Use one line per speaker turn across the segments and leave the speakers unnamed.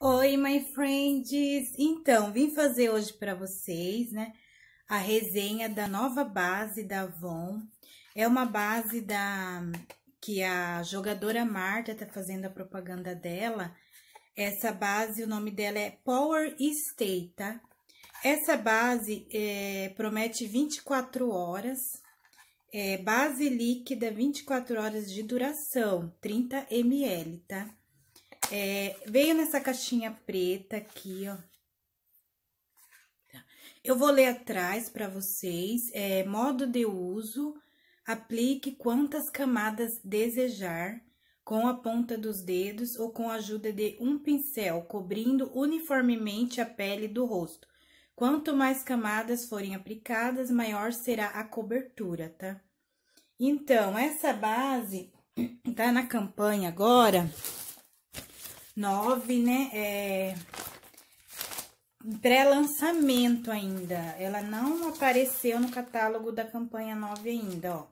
Oi, my friends! Então, vim fazer hoje para vocês, né, a resenha da nova base da Avon. É uma base da que a jogadora Marta tá fazendo a propaganda dela. Essa base, o nome dela é Power Stay, tá? Essa base é, promete 24 horas, é, base líquida 24 horas de duração, 30 ml, tá? É, veio nessa caixinha preta aqui, ó. Tá. Eu vou ler atrás para vocês. É, modo de uso, aplique quantas camadas desejar com a ponta dos dedos ou com a ajuda de um pincel, cobrindo uniformemente a pele do rosto. Quanto mais camadas forem aplicadas, maior será a cobertura, tá? Então, essa base tá na campanha agora nove, né? É, pré-lançamento ainda. Ela não apareceu no catálogo da campanha 9 ainda, ó.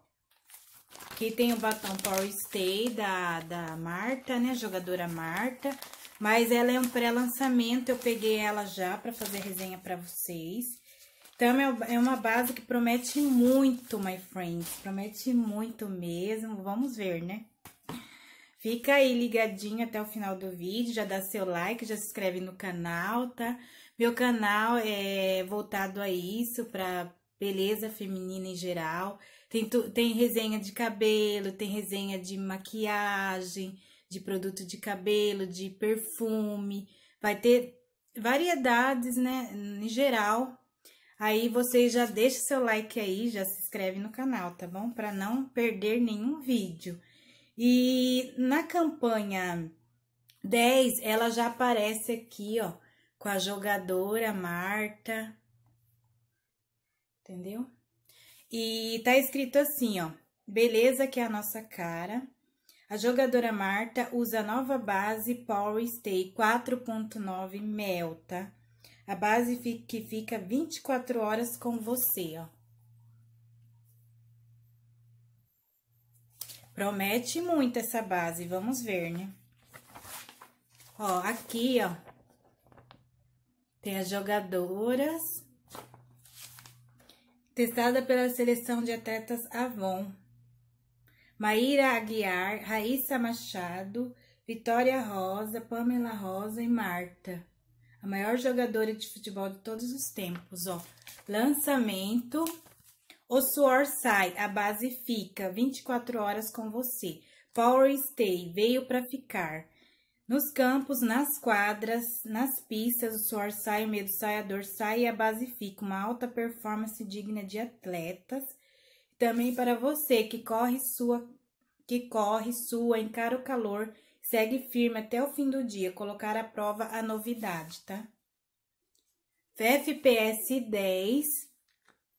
Aqui tem o batom Power Stay da, da Marta, né? Jogadora Marta. Mas ela é um pré-lançamento, eu peguei ela já pra fazer resenha pra vocês. Então, é, é uma base que promete muito, my friends. Promete muito mesmo. Vamos ver, né? Fica aí ligadinho até o final do vídeo, já dá seu like, já se inscreve no canal, tá? Meu canal é voltado a isso, pra beleza feminina em geral. Tem, tu, tem resenha de cabelo, tem resenha de maquiagem, de produto de cabelo, de perfume. Vai ter variedades, né, em geral. Aí vocês já deixa seu like aí, já se inscreve no canal, tá bom? Para não perder nenhum vídeo. E na campanha 10, ela já aparece aqui, ó, com a jogadora Marta. Entendeu? E tá escrito assim, ó: Beleza que é a nossa cara. A jogadora Marta usa a nova base Power Stay 4.9 Melta. A base que fica 24 horas com você, ó. Promete muito essa base, vamos ver, né? Ó, aqui, ó, tem as jogadoras, testada pela seleção de atletas Avon. Maíra Aguiar, Raíssa Machado, Vitória Rosa, Pamela Rosa e Marta. A maior jogadora de futebol de todos os tempos, ó. Lançamento o suor sai, a base fica 24 horas com você. Power Stay veio para ficar. Nos campos, nas quadras, nas pistas, o suor sai, o medo sai, a dor sai e a base fica. Uma alta performance digna de atletas. Também para você que corre sua, que corre sua, encara o calor, segue firme até o fim do dia, colocar à prova a novidade, tá? FPS 10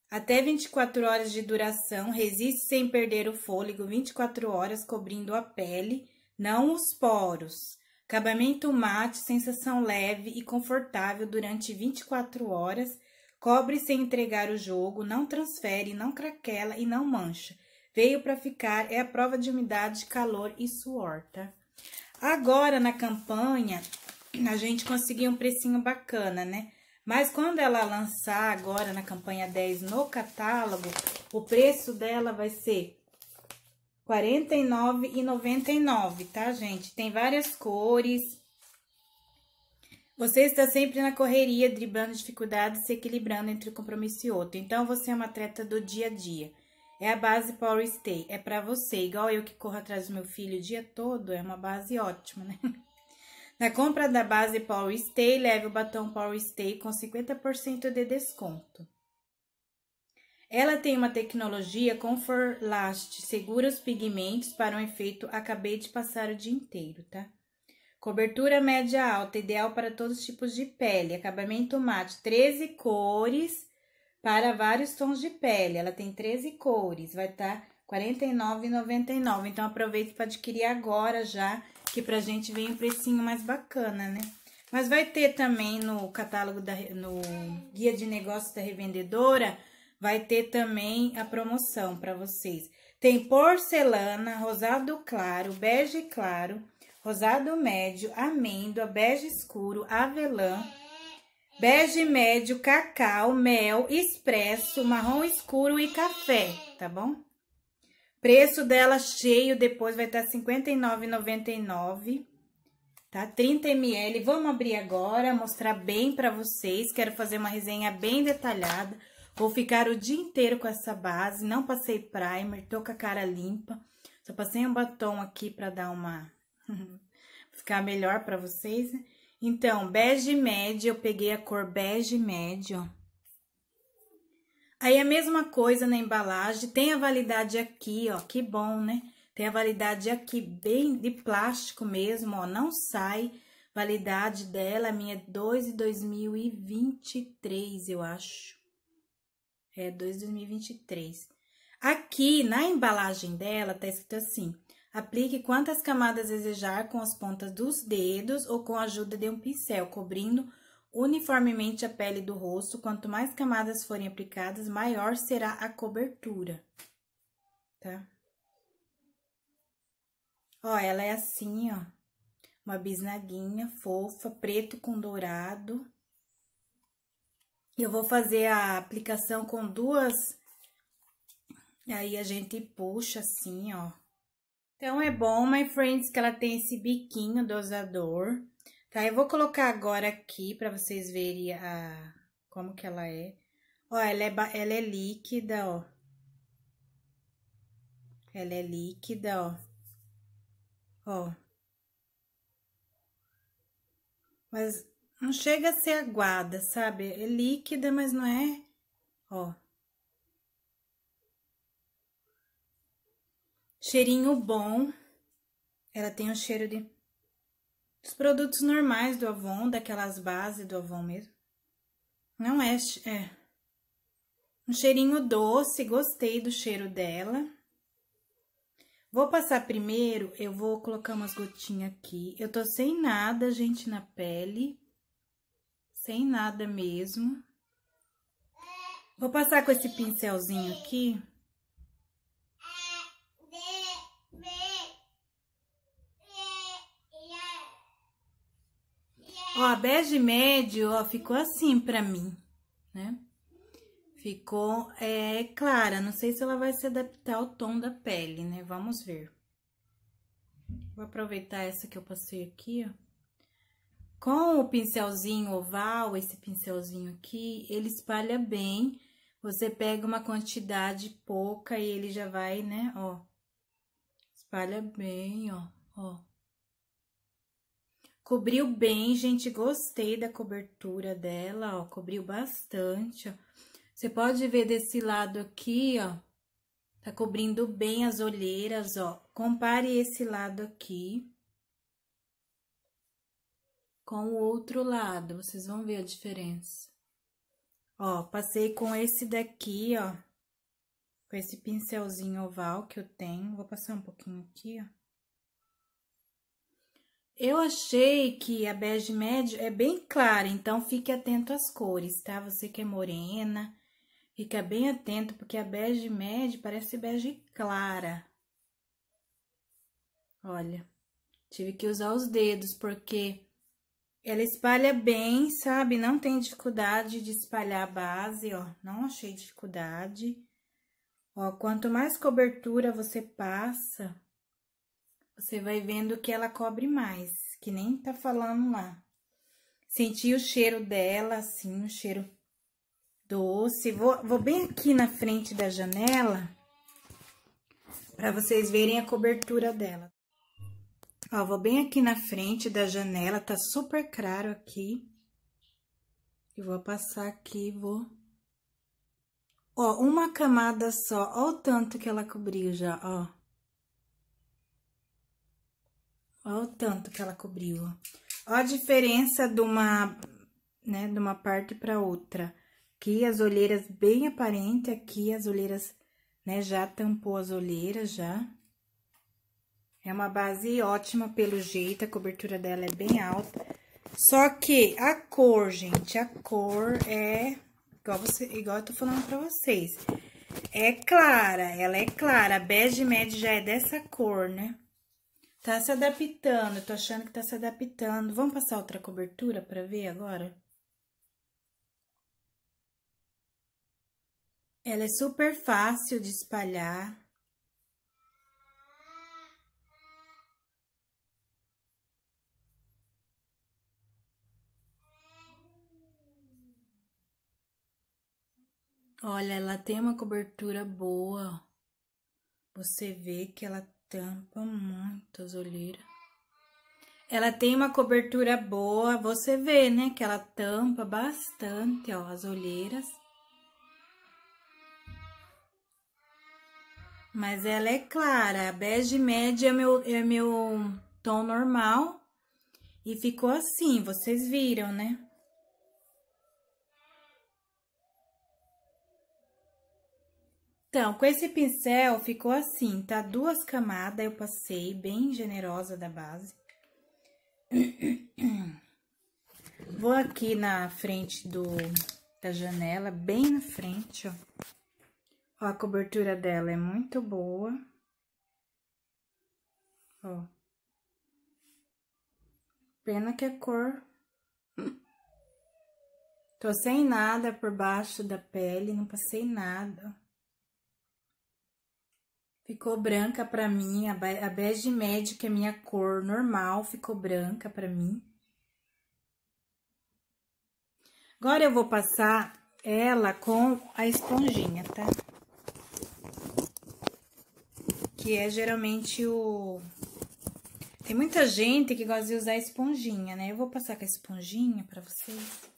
até 24 horas de duração, resiste sem perder o fôlego 24 horas cobrindo a pele, não os poros. Acabamento mate, sensação leve e confortável durante 24 horas. Cobre sem entregar o jogo, não transfere, não craquela e não mancha. Veio para ficar, é a prova de umidade, calor e suor, tá? Agora na campanha, a gente conseguiu um precinho bacana, né? Mas quando ela lançar agora na campanha 10 no catálogo, o preço dela vai ser R$ 49,99, tá, gente? Tem várias cores. Você está sempre na correria, driblando dificuldades, se equilibrando entre um compromisso e outro. Então, você é uma atleta do dia a dia. É a base Power Stay, é para você. Igual eu que corro atrás do meu filho o dia todo, é uma base ótima, né? Na compra da base Power Stay, leve o batom Power Stay com 50% de desconto. Ela tem uma tecnologia Comfort Last, segura os pigmentos para um efeito acabei de passar o dia inteiro, tá? Cobertura média alta, ideal para todos os tipos de pele. Acabamento mate, 13 cores para vários tons de pele. Ela tem 13 cores, vai estar tá R$ 49,99. Então, aproveite para adquirir agora já que pra gente vem um precinho mais bacana, né? Mas vai ter também no catálogo, da, no guia de negócios da revendedora, vai ter também a promoção para vocês. Tem porcelana, rosado claro, bege claro, rosado médio, amêndoa, bege escuro, avelã, bege médio, cacau, mel, expresso, marrom escuro e café, tá bom? Preço dela cheio, depois vai estar R$ 59,99, tá? 30 ml. Vamos abrir agora, mostrar bem pra vocês. Quero fazer uma resenha bem detalhada. Vou ficar o dia inteiro com essa base, não passei primer, tô com a cara limpa. Só passei um batom aqui pra dar uma... ficar melhor pra vocês. Né? Então, bege médio, eu peguei a cor bege médio, ó. Aí é a mesma coisa na embalagem, tem a validade aqui, ó, que bom, né? Tem a validade aqui, bem de plástico mesmo, ó, não sai. Validade dela, a minha é 2 de 2023, eu acho. É 2 de 2023. Aqui, na embalagem dela, tá escrito assim, aplique quantas camadas desejar com as pontas dos dedos ou com a ajuda de um pincel, cobrindo uniformemente a pele do rosto. Quanto mais camadas forem aplicadas, maior será a cobertura, tá? Ó, ela é assim, ó. Uma bisnaguinha fofa, preto com dourado. Eu vou fazer a aplicação com duas... Aí, a gente puxa assim, ó. Então, é bom, my friends, que ela tem esse biquinho dosador. Tá, eu vou colocar agora aqui para vocês verem a, como que ela é. Ó, ela é, ela é líquida, ó. Ela é líquida, ó. Ó. Mas não chega a ser aguada, sabe? É líquida, mas não é... Ó. Cheirinho bom. Ela tem um cheiro de... Os produtos normais do Avon, daquelas bases do Avon mesmo. Não é, é. Um cheirinho doce, gostei do cheiro dela. Vou passar primeiro, eu vou colocar umas gotinhas aqui. Eu tô sem nada, gente, na pele. Sem nada mesmo. Vou passar com esse pincelzinho aqui. Ó, a bege médio, ó, ficou assim pra mim, né? Ficou é, clara, não sei se ela vai se adaptar ao tom da pele, né? Vamos ver. Vou aproveitar essa que eu passei aqui, ó. Com o pincelzinho oval, esse pincelzinho aqui, ele espalha bem. Você pega uma quantidade pouca e ele já vai, né, ó. Espalha bem, ó, ó. Cobriu bem, gente. Gostei da cobertura dela, ó. Cobriu bastante, ó. Você pode ver desse lado aqui, ó. Tá cobrindo bem as olheiras, ó. Compare esse lado aqui com o outro lado. Vocês vão ver a diferença. Ó, passei com esse daqui, ó. Com esse pincelzinho oval que eu tenho. Vou passar um pouquinho aqui, ó. Eu achei que a bege médio é bem clara, então fique atento às cores, tá? Você que é morena, fica bem atento, porque a bege médio parece bege clara. Olha, tive que usar os dedos, porque ela espalha bem, sabe? Não tem dificuldade de espalhar a base, ó. Não achei dificuldade. Ó, quanto mais cobertura você passa, você vai vendo que ela cobre mais, que nem tá falando lá. Senti o cheiro dela, assim, um cheiro doce. Vou, vou bem aqui na frente da janela para vocês verem a cobertura dela. Ó, vou bem aqui na frente da janela, tá super claro aqui. E vou passar aqui, vou... Ó, uma camada só, ó o tanto que ela cobriu já, ó. Olha o tanto que ela cobriu, ó. Olha a diferença de uma, né, de uma parte para outra. Aqui as olheiras bem aparente, aqui as olheiras, né, já tampou as olheiras já. É uma base ótima pelo jeito, a cobertura dela é bem alta. Só que a cor, gente, a cor é igual, você, igual eu tô falando pra vocês. É clara, ela é clara. A bege média já é dessa cor, né? Tá se adaptando, eu tô achando que tá se adaptando. Vamos passar outra cobertura para ver agora? Ela é super fácil de espalhar. Olha, ela tem uma cobertura boa. Você vê que ela tampa muito as olheiras. Ela tem uma cobertura boa, você vê, né, que ela tampa bastante, ó, as olheiras. Mas ela é clara, a bege média é meu, é meu tom normal. E ficou assim, vocês viram, né? Então, com esse pincel ficou assim, tá? Duas camadas eu passei, bem generosa da base. Vou aqui na frente do, da janela, bem na frente, ó. Ó, a cobertura dela é muito boa. Ó. Pena que a cor... Tô sem nada por baixo da pele, não passei nada, ó. Ficou branca pra mim, a bege médio, que é minha cor normal, ficou branca pra mim. Agora eu vou passar ela com a esponjinha, tá? Que é geralmente o... Tem muita gente que gosta de usar a esponjinha, né? Eu vou passar com a esponjinha pra vocês,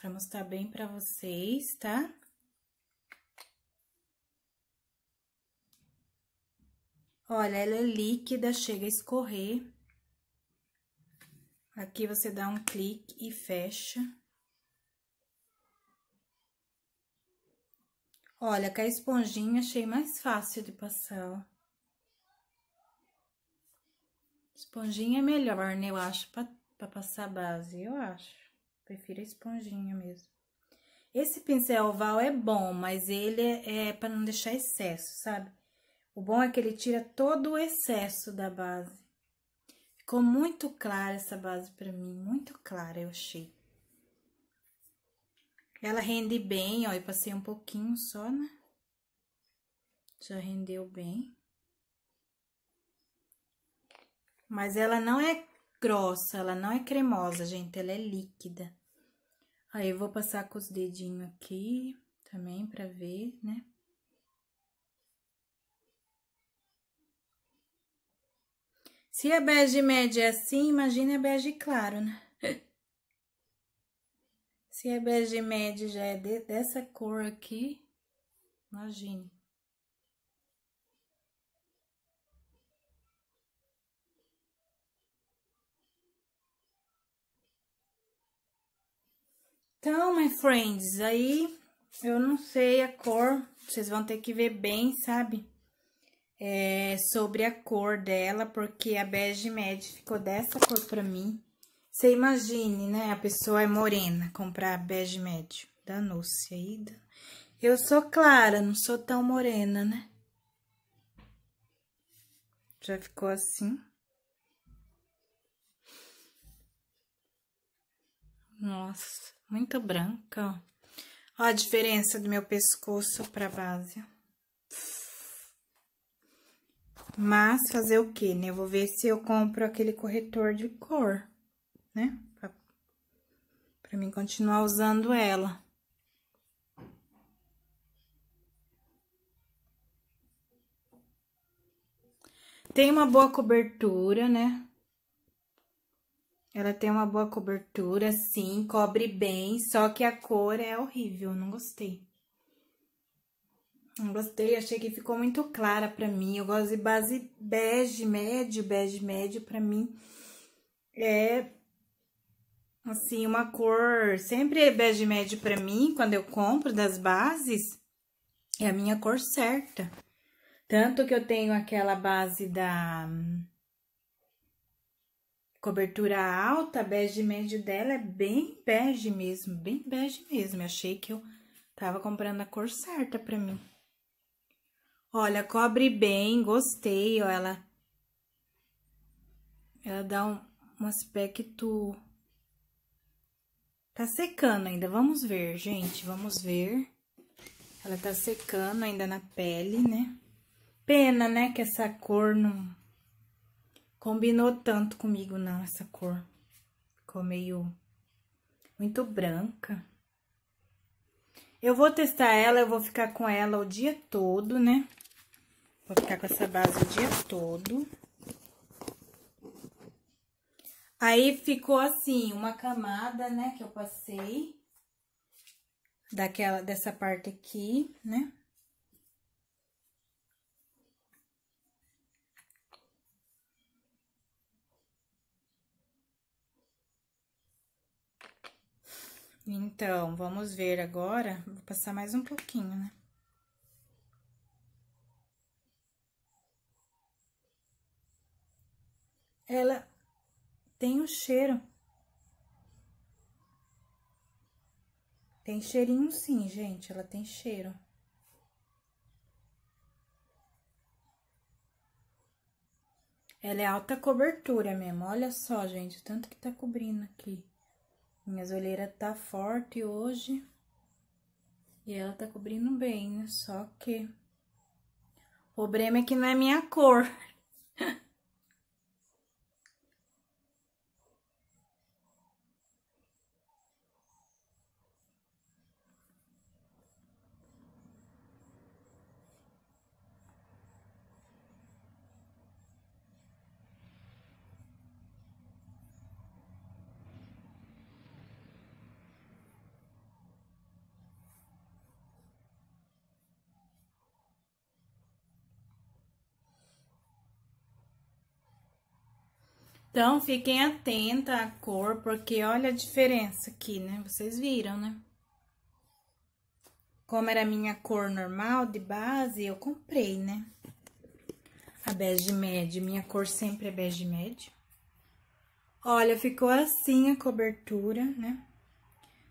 pra mostrar bem pra vocês, tá? Olha, ela é líquida, chega a escorrer. Aqui você dá um clique e fecha. Olha, com a esponjinha achei mais fácil de passar, ó. Esponjinha é melhor, né? Eu acho, pra, pra passar base, eu acho. Prefiro a esponjinha mesmo. Esse pincel oval é bom, mas ele é, é para não deixar excesso, sabe? O bom é que ele tira todo o excesso da base. Ficou muito clara essa base para mim, muito clara eu achei. Ela rende bem, ó, eu passei um pouquinho só, né? Já rendeu bem. Mas ela não é grossa, ela não é cremosa, gente, ela é líquida. Aí eu vou passar com os dedinhos aqui também para ver, né? Se a é bege média é assim, imagine a é bege claro, né? Se a é bege média já é de, dessa cor aqui, imagine. Então, my friends, aí eu não sei a cor, vocês vão ter que ver bem, sabe? é, sobre a cor dela, porque a bege média ficou dessa cor pra mim. Você imagine, né? A pessoa é morena, comprar bege médio. da se aí. Eu sou clara, não sou tão morena, né? Já ficou assim. Nossa, muito branca, ó. Ó a diferença do meu pescoço pra base, mas fazer o quê, né? Eu vou ver se eu compro aquele corretor de cor, né? Pra, pra mim continuar usando ela. Tem uma boa cobertura, né? Ela tem uma boa cobertura, sim, cobre bem, só que a cor é horrível, não gostei. Gostei, achei que ficou muito clara pra mim. Eu gosto de base bege, médio, bege, médio, pra mim é, assim, uma cor... Sempre é bege, médio pra mim, quando eu compro das bases, é a minha cor certa. Tanto que eu tenho aquela base da cobertura alta, bege médio dela é bem bege mesmo, bem bege mesmo. Eu achei que eu tava comprando a cor certa pra mim. Olha, cobre bem, gostei, ó, ela... Ela dá um, um aspecto... Tá secando ainda, vamos ver, gente, vamos ver. Ela tá secando ainda na pele, né? Pena, né, que essa cor não combinou tanto comigo, não, essa cor. Ficou meio... muito branca. Eu vou testar ela, eu vou ficar com ela o dia todo, né? Vou ficar com essa base o dia todo. Aí ficou assim, uma camada, né, que eu passei. Daquela, dessa parte aqui, né? Então, vamos ver agora. Vou passar mais um pouquinho, né? Tem o um cheiro. Tem cheirinho sim, gente, ela tem cheiro. Ela é alta cobertura mesmo, olha só, gente, tanto que tá cobrindo aqui. Minhas olheiras tá forte hoje. E ela tá cobrindo bem, né? Só que... O problema é que não é minha cor. Então, fiquem atenta à cor, porque olha a diferença aqui, né? Vocês viram, né? Como era a minha cor normal de base, eu comprei, né? A bege médio, minha cor sempre é bege médio. Olha, ficou assim a cobertura, né?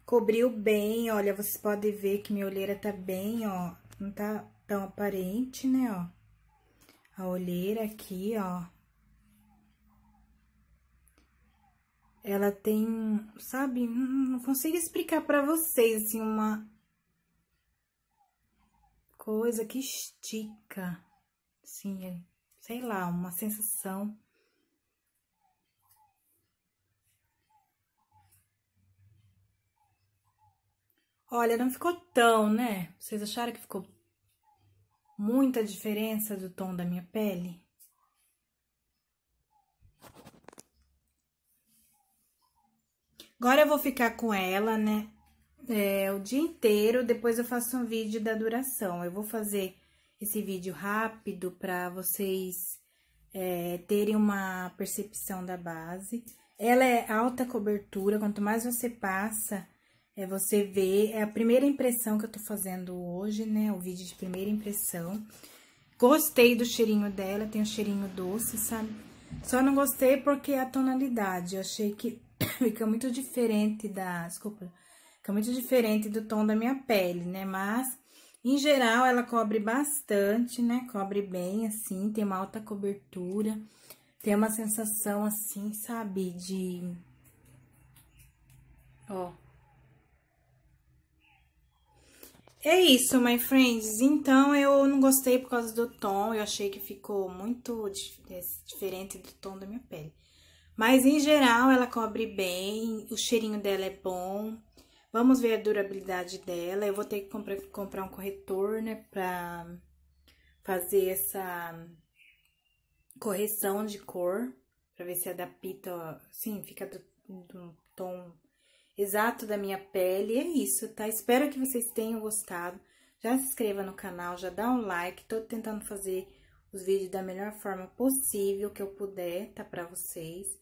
Cobriu bem, olha, vocês podem ver que minha olheira tá bem, ó. Não tá tão aparente, né, ó. A olheira aqui, ó ela tem, sabe, não consigo explicar para vocês, assim, uma coisa que estica, assim, é, sei lá, uma sensação. Olha, não ficou tão, né? Vocês acharam que ficou muita diferença do tom da minha pele? Agora eu vou ficar com ela, né? É, o dia inteiro, depois eu faço um vídeo da duração. Eu vou fazer esse vídeo rápido para vocês é, terem uma percepção da base. Ela é alta cobertura, quanto mais você passa, é, você vê. É a primeira impressão que eu tô fazendo hoje, né? O vídeo de primeira impressão. Gostei do cheirinho dela, tem um cheirinho doce, sabe? Só não gostei porque é a tonalidade, eu achei que fica muito diferente da, desculpa, fica muito diferente do tom da minha pele, né? Mas, em geral, ela cobre bastante, né? Cobre bem, assim, tem uma alta cobertura, tem uma sensação, assim, sabe, de... Ó, É isso, my friends. Então, eu não gostei por causa do tom. Eu achei que ficou muito diferente do tom da minha pele. Mas em geral ela cobre bem, o cheirinho dela é bom. Vamos ver a durabilidade dela. Eu vou ter que comprar, comprar um corretor, né, pra fazer essa correção de cor, pra ver se adapta, sim, fica do, do tom exato da minha pele. E é isso, tá? Espero que vocês tenham gostado. Já se inscreva no canal, já dá um like. Tô tentando fazer os vídeos da melhor forma possível que eu puder, tá? Pra vocês.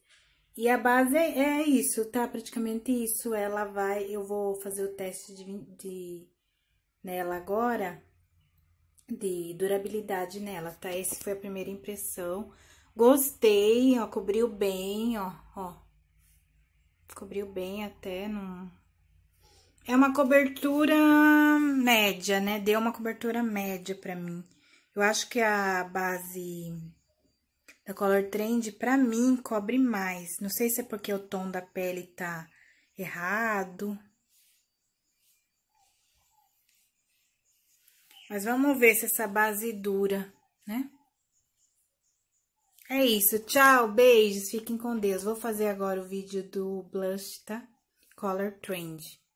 E a base é, é, isso, tá? Praticamente isso. Ela vai, eu vou fazer o teste de, de nela agora, de durabilidade nela, tá? Essa foi a primeira impressão. Gostei, ó, cobriu bem, ó, ó. Cobriu bem até, não... É uma cobertura média, né? Deu uma cobertura média pra mim. Eu acho que a base da Color Trend, pra mim, cobre mais. Não sei se é porque o tom da pele tá errado. Mas vamos ver se essa base dura, né? É isso, tchau, beijos, fiquem com Deus. Vou fazer agora o vídeo do blush, tá? Color Trend.